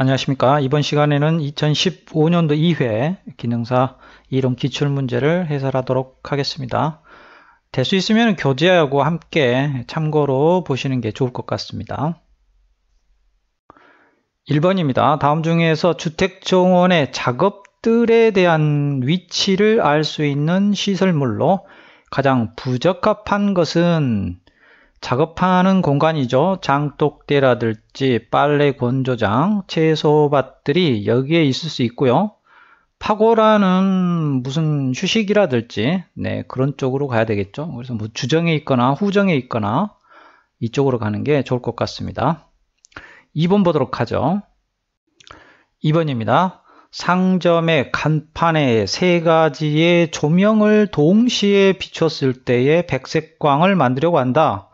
안녕하십니까 이번 시간에는 2015년도 2회 기능사 이론 기출문제를 해설하도록 하겠습니다 될 수 있으면 교재하고 함께 참고로 보시는 게 좋을 것 같습니다 1번입니다 다음 중에서 주택정원의 작업들에 대한 위치를 알 수 있는 시설물로 가장 부적합한 것은 작업하는 공간이죠. 장독대라든지 빨래 건조장, 채소밭들이 여기에 있을 수 있고요. 파고라는 무슨 휴식이라든지 네, 그런 쪽으로 가야 되겠죠. 그래서 뭐 주정에 있거나 후정에 있거나 이쪽으로 가는 게 좋을 것 같습니다. 2번 보도록 하죠. 2번입니다. 상점의 간판에 세 가지의 조명을 동시에 비췄을 때의 백색광을 만들려고 한다.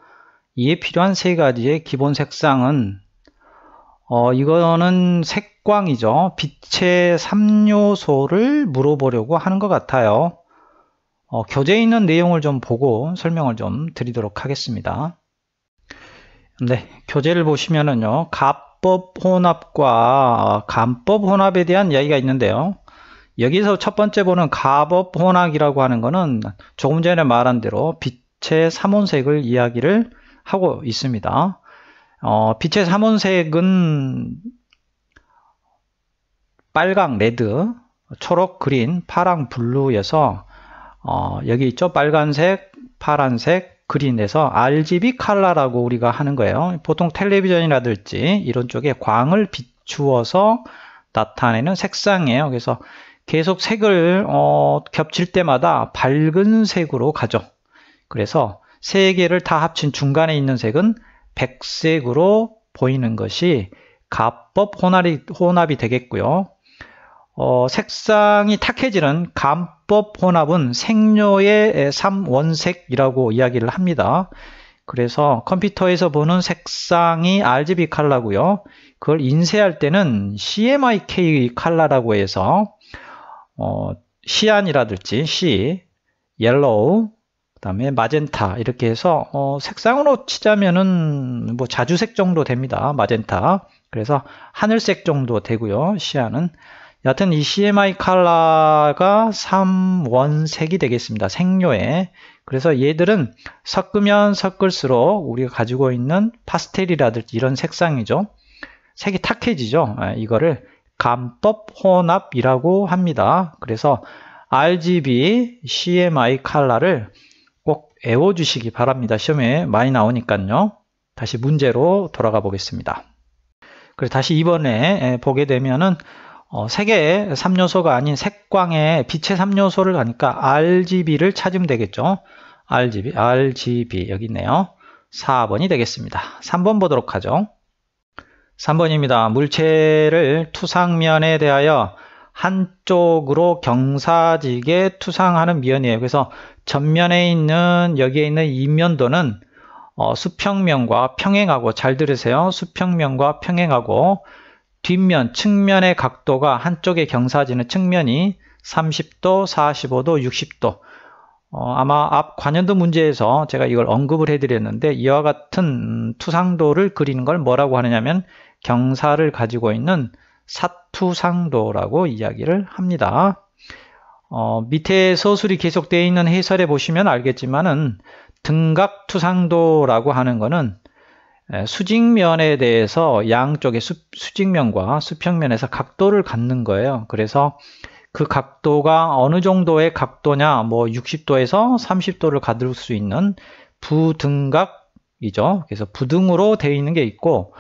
이에 필요한 세 가지의 기본 색상은 어, 이거는 색광이죠. 빛의 3요소를 물어보려고 하는 것 같아요. 어, 교재에 있는 내용을 좀 보고 설명을 좀 드리도록 하겠습니다. 네, 교재를 보시면은요. 가법 혼합과 간법 혼합에 대한 이야기가 있는데요. 여기서 첫 번째 보는 가법 혼합이라고 하는 것은 조금 전에 말한 대로 빛의 3원색을 이야기를 하고 있습니다. 어, 빛의 삼원색은 빨강, 레드, 초록, 그린, 파랑, 블루에서 어, 여기 있죠? 빨간색, 파란색, 그린에서 RGB 컬러라고 우리가 하는 거예요. 보통 텔레비전이라든지 이런 쪽에 광을 비추어서 나타내는 색상이에요. 그래서 계속 색을 어, 겹칠 때마다 밝은 색으로 가죠. 그래서 세 개를 다 합친 중간에 있는 색은 백색으로 보이는 것이 가법 혼합이, 혼합이 되겠고요. 어, 색상이 탁해지는 간법 혼합은 색료의 3원색이라고 이야기를 합니다. 그래서 컴퓨터에서 보는 색상이 RGB 칼라고요. 그걸 인쇄할 때는 CMYK 칼라라고 해서 어, 시안이라든지 C, 옐로우, 그 다음에 마젠타 이렇게 해서 어, 색상으로 치자면은 뭐 자주색 정도 됩니다. 마젠타. 그래서 하늘색 정도 되고요. 시야는 여하튼 이 CMI 칼라가 3원색이 되겠습니다. 생료에 그래서 얘들은 섞으면 섞을수록 우리가 가지고 있는 파스텔이라든지 이런 색상이죠. 색이 탁해지죠. 예, 이거를 감법 혼합이라고 합니다. 그래서 RGB CMI 칼라를 외워주시기 바랍니다. 시험에 많이 나오니까요. 다시 문제로 돌아가 보겠습니다. 그래서 다시 이번에 보게 되면은 어, 계의 3요소가 아닌 색광의 빛의 3요소를 가니까 RGB를 찾으면 되겠죠. RGB, RGB 여기 있네요. 4번이 되겠습니다. 3번 보도록 하죠. 3번입니다. 물체를 투상면에 대하여 한쪽으로 경사지게 투상하는 미연이에요. 그래서 전면에 있는 여기에 있는 이면도는 어, 수평면과 평행하고 잘 들으세요. 수평면과 평행하고 뒷면 측면의 각도가 한쪽의 경사지는 측면이 30도, 45도, 60도 어, 아마 앞 관연도 문제에서 제가 이걸 언급을 해드렸는데 이와 같은 음, 투상도를 그리는 걸 뭐라고 하느냐면 경사를 가지고 있는 사 투상도라고 이야기를 합니다. 어, 밑에 서술이 계속되어 있는 해설에 보시면 알겠지만은 등각투상도라고 하는 것은 수직면에 대해서 양쪽의 수, 직면과 수평면에서 각도를 갖는 거예요. 그래서 그 각도가 어느 정도의 각도냐, 뭐 60도에서 30도를 가둘 수 있는 부등각이죠. 그래서 부등으로 되어 있는 게 있고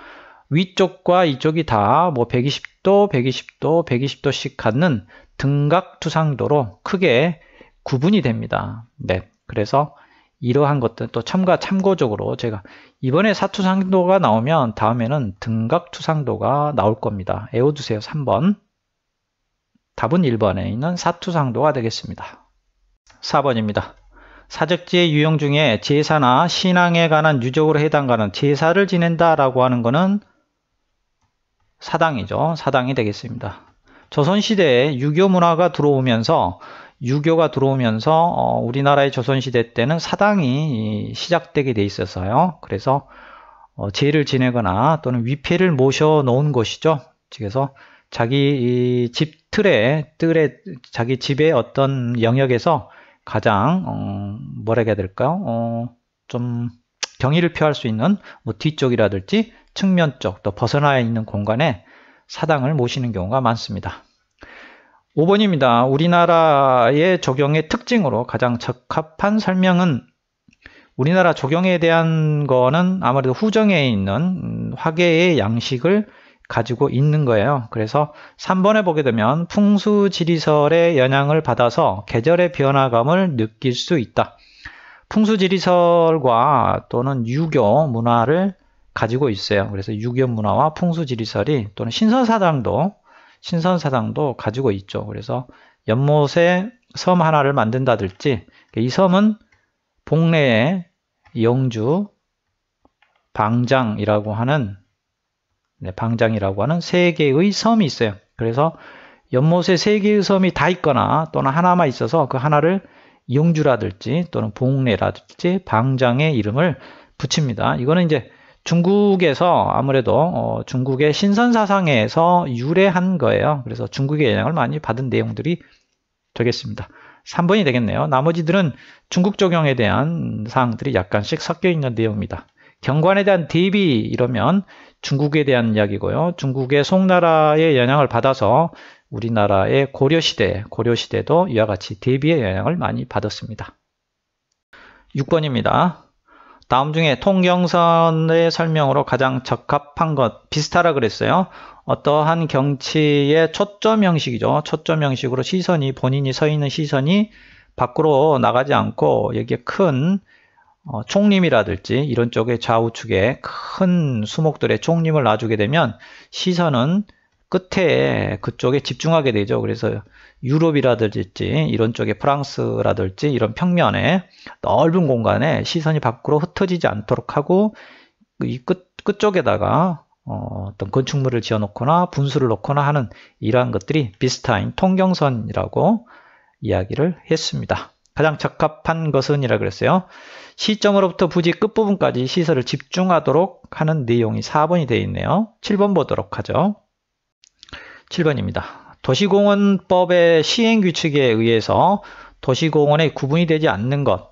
위쪽과 이쪽이 다 뭐 120도, 120도, 120도씩 갖는 등각투상도로 크게 구분이 됩니다. 네. 그래서 이러한 것들 또 참가 참고적으로 제가 이번에 사투상도가 나오면 다음에는 등각투상도가 나올 겁니다. 외워두세요. 3번. 답은 1번에 있는 사투상도가 되겠습니다. 4번입니다. 사적지의 유형 중에 제사나 신앙에 관한 유적으로 해당하는 제사를 지낸다 라고 하는 것은 사당이죠. 사당이 되겠습니다. 조선시대에 유교 문화가 들어오면서 유교가 들어오면서 어, 우리나라의 조선시대 때는 사당이 시작되게 돼있었어요 그래서 어, 제를 지내거나 또는 위패를 모셔 놓은 것이죠. 그래서 자기 집 틀에 뜰에 자기 집의 어떤 영역에서 가장 어, 뭐라 해야 될까요? 어, 좀 경의를 표할 수 있는 뭐 뒤쪽이라든지 측면 쪽, 또 벗어나 있는 공간에 사당을 모시는 경우가 많습니다. 5번입니다. 우리나라의 조경의 특징으로 가장 적합한 설명은 우리나라 조경에 대한 거는 아무래도 후정에 있는 화계의 양식을 가지고 있는 거예요. 그래서 3번에 보게 되면 풍수지리설의 영향을 받아서 계절의 변화감을 느낄 수 있다. 풍수지리설과 또는 유교 문화를 가지고 있어요. 그래서 유교 문화와 풍수지리설이 또는 신선사당도 신선사당도 가지고 있죠. 그래서 연못에 섬 하나를 만든다든지 이 섬은 복례의 영주 방장이라고 하는 네, 방장이라고 하는 세 개의 섬이 있어요. 그래서 연못에 세 개의 섬이 다 있거나 또는 하나만 있어서 그 하나를 이용주라든지 또는 봉래라든지 방장의 이름을 붙입니다. 이거는 이제 중국에서 아무래도 어 중국의 신선 사상에서 유래한 거예요. 그래서 중국의 영향을 많이 받은 내용들이 되겠습니다. 3번이 되겠네요. 나머지들은 중국 조경에 대한 사항들이 약간씩 섞여 있는 내용입니다. 경관에 대한 대비 이러면 중국에 대한 이야기고요. 중국의 송나라의 영향을 받아서 우리나라의 고려시대, 고려시대도 이와 같이 대비의 영향을 많이 받았습니다. 6번입니다. 다음 중에 통경선의 설명으로 가장 적합한 것 비슷하라 그랬어요. 어떠한 경치의 초점 형식이죠. 초점 형식으로 시선이 본인이 서 있는 시선이 밖으로 나가지 않고 여기에 큰 어, 총림이라든지 이런 쪽의 좌우측에 큰 수목들의 총림을 놔주게 되면 시선은 끝에 그쪽에 집중하게 되죠. 그래서 유럽이라든지 이런 쪽에 프랑스라든지 이런 평면에 넓은 공간에 시선이 밖으로 흩어지지 않도록 하고 이 끝, 끝쪽에다가 어, 떤 건축물을 지어 놓거나 분수를 놓거나 하는 이러한 것들이 비슷한 통경선이라고 이야기를 했습니다. 가장 적합한 것은 이라 그랬어요. 시점으로부터 부지 끝부분까지 시설을 집중하도록 하는 내용이 4번이 되어 있네요. 7번 보도록 하죠. 7번입니다. 도시공원법의 시행 규칙에 의해서 도시공원의 구분이 되지 않는 것.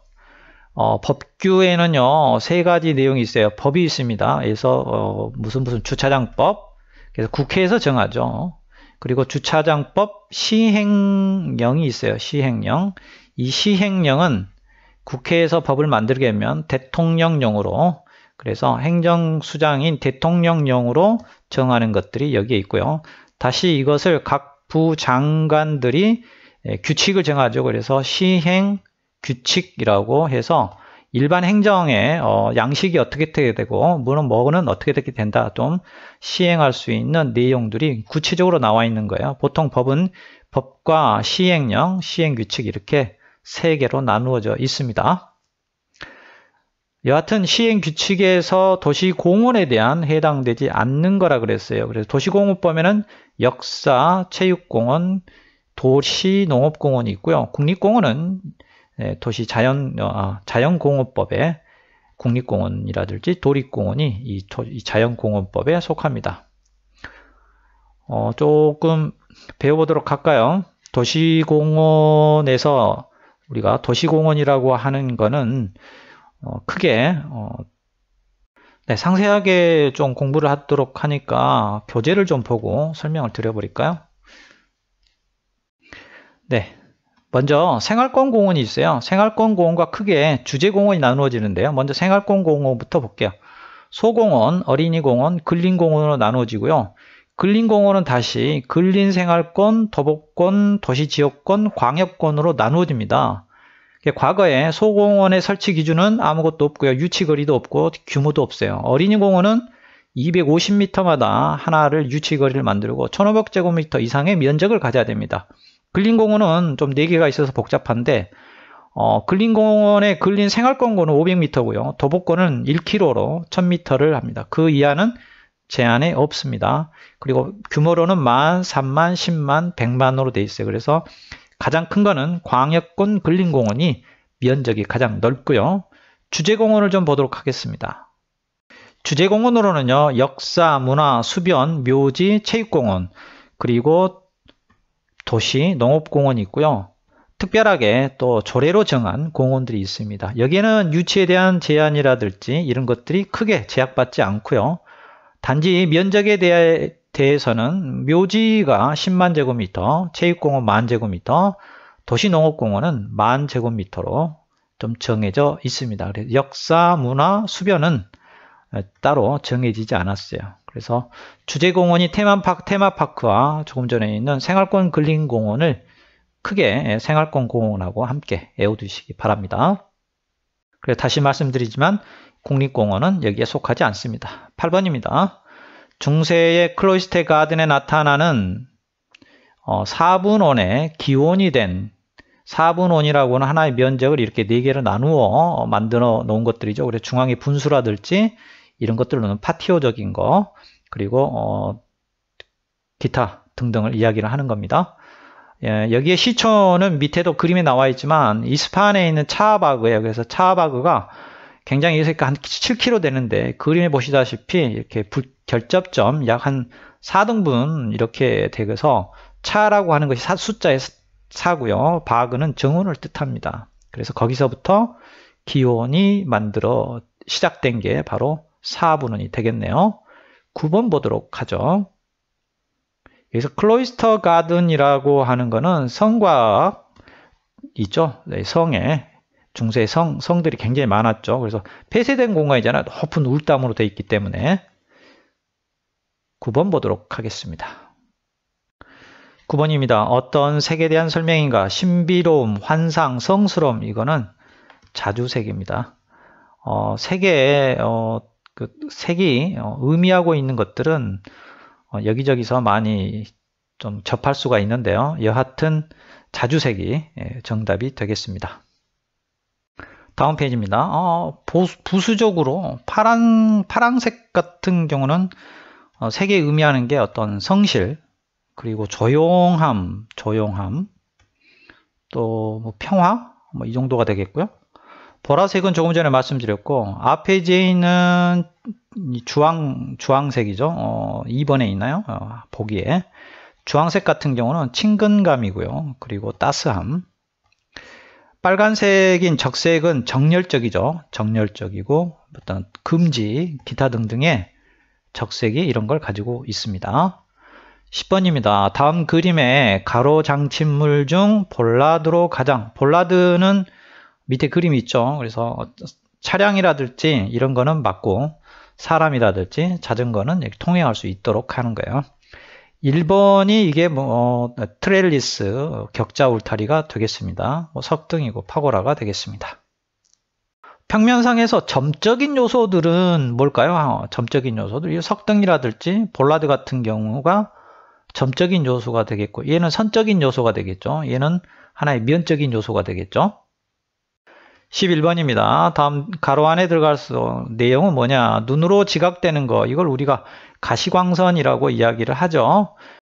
어, 법규에는요, 세 가지 내용이 있어요. 법이 있습니다. 그래서, 어, 무슨 무슨 주차장법. 그래서 국회에서 정하죠. 그리고 주차장법 시행령이 있어요. 시행령. 이 시행령은 국회에서 법을 만들게 되면 대통령령으로 그래서 행정수장인 대통령령으로 정하는 것들이 여기에 있고요. 다시 이것을 각 부장관들이 예, 규칙을 정하죠. 그래서 시행 규칙이라고 해서 일반 행정의 어, 양식이 어떻게 되게 되고 물은 뭐는 어떻게 되게 된다 좀 시행할 수 있는 내용들이 구체적으로 나와 있는 거예요 보통 법은 법과 시행령 시행규칙 이렇게 세 개로 나누어져 있습니다 여하튼 시행 규칙에서 도시공원에 대한 해당되지 않는 거라 그랬어요. 그래서 도시공원법에는 역사, 체육공원, 도시농업공원이 있고요. 국립공원은 예, 도시 자연 어, 아, 자연공원법에 국립공원이라든지 도립공원이 이, 이 자연공원법에 속합니다. 어, 조금 배워보도록 할까요? 도시공원에서 우리가 도시공원이라고 하는 거는 어, 크게 어, 네, 상세하게 좀 공부를 하도록 하니까 교재를 좀 보고 설명을 드려버릴까요? 네, 먼저 생활권 공원이 있어요. 생활권 공원과 크게 주제 공원이 나누어지는데요. 먼저 생활권 공원부터 볼게요. 소공원, 어린이공원, 근린공원으로 나누어지고요. 근린공원은 다시 근린생활권, 도보권, 도시지역권, 광역권으로 나누어집니다. 예, 과거에 소공원의 설치 기준은 아무것도 없고요. 유치거리도 없고 규모도 없어요. 어린이 공원은 250m마다 하나를 유치거리를 만들고 1500제곱미터 이상의 면적을 가져야 됩니다. 근린공원은 좀 4개가 있어서 복잡한데 어, 근린공원의 근린 생활권고는 500m고요. 도보권은 1km로 1000m를 합니다. 그 이하는 제한에 없습니다. 그리고 규모로는 만, 3만, 10만, 100만으로 되어 있어요. 그래서 가장 큰 거는 광역권 근린공원이 면적이 가장 넓고요. 주제공원을 좀 보도록 하겠습니다. 주제공원으로는요. 역사, 문화, 수변, 묘지, 체육공원, 그리고 도시, 농업공원이 있고요. 특별하게 또 조례로 정한 공원들이 있습니다. 여기에는 유치에 대한 제한이라든지 이런 것들이 크게 제약받지 않고요. 단지 면적에 대해 대해서는 묘지가 10만 제곱미터, 체육공원 만 제곱미터, 도시농업공원은 만 제곱미터로 좀 정해져 있습니다. 그래서 역사, 문화, 수변은 따로 정해지지 않았어요. 그래서 주제공원이 테마파크, 테마파크와 조금 전에 있는 생활권 근린공원을 크게 생활권 공원하고 함께 애워두시기 바랍니다. 그래서 다시 말씀드리지만 국립공원은 여기에 속하지 않습니다. 8번입니다. 중세의 클로이스테 가든에 나타나는 어, 4분원의 기원이 된 4분원이라고 는 하나의 면적을 이렇게 네 개를 나누어 만들어 놓은 것들이죠. 그래서 중앙에 분수라든지 이런 것들로는 파티오적인 거 그리고 어, 기타 등등을 이야기를 하는 겁니다. 예, 여기에 시초는 밑에도 그림에 나와 있지만 이스판에 있는 차바그예요 그래서 차바그가 굉장히 요새가 한 7kg 되는데 그림에 보시다시피 이렇게 불, 결접점 약 한 4등분 이렇게 되어서 차라고 하는 것이 사, 숫자의 4고요. 바그는 정운을 뜻합니다. 그래서 거기서부터 기온이 만들어 시작된 게 바로 4분원이 되겠네요. 9번 보도록 하죠. 여기서 클로이스터 가든이라고 하는 것은 성과학 있죠. 네, 성에 중세 성, 성들이 굉장히 많았죠. 그래서 폐쇄된 공간이잖아. 높은 울담으로 되어 있기 때문에 9번 보도록 하겠습니다. 9번입니다. 어떤 색에 대한 설명인가? 신비로움, 환상, 성스러움 이거는 자주색입니다. 어, 색에 어, 그 색이 어, 의미하고 있는 것들은 어, 여기저기서 많이 좀 접할 수가 있는데요. 여하튼 자주색이 예, 정답이 되겠습니다. 다음 페이지입니다. 어, 보수, 부수적으로 파란, 파란색 같은 경우는 어, 색에 의미하는 게 어떤 성실, 그리고 조용함, 조용함, 또뭐 평화, 뭐이 정도가 되겠고요. 보라색은 조금 전에 말씀드렸고, 앞페이에 있는 주황, 주황색이죠. 어, 2번에 있나요? 어, 보기에. 주황색 같은 경우는 친근감이고요. 그리고 따스함, 빨간색인 적색은 정렬적이죠. 정렬적이고 어떤 금지, 기타 등등의 적색이 이런 걸 가지고 있습니다. 10번입니다. 다음 그림에 가로장침물중 볼라드로 가장 볼라드는 밑에 그림이 있죠. 그래서 차량이라든지 이런 거는 맞고 사람이라든지 자전거는 통행할 수 있도록 하는 거예요. 1번이 이게 뭐트레일리스 어, 격자 울타리가 되겠습니다. 뭐 석등이고 파고라가 되겠습니다. 평면상에서 점적인 요소들은 뭘까요? 어, 점적인 요소들, 석등이라든지 볼라드 같은 경우가 점적인 요소가 되겠고 얘는 선적인 요소가 되겠죠. 얘는 하나의 면적인 요소가 되겠죠. 11번입니다. 다음 가로 안에 들어갈 수 내용은 뭐냐? 눈으로 지각되는 거. 이걸 우리가 가시광선이라고 이야기를 하죠.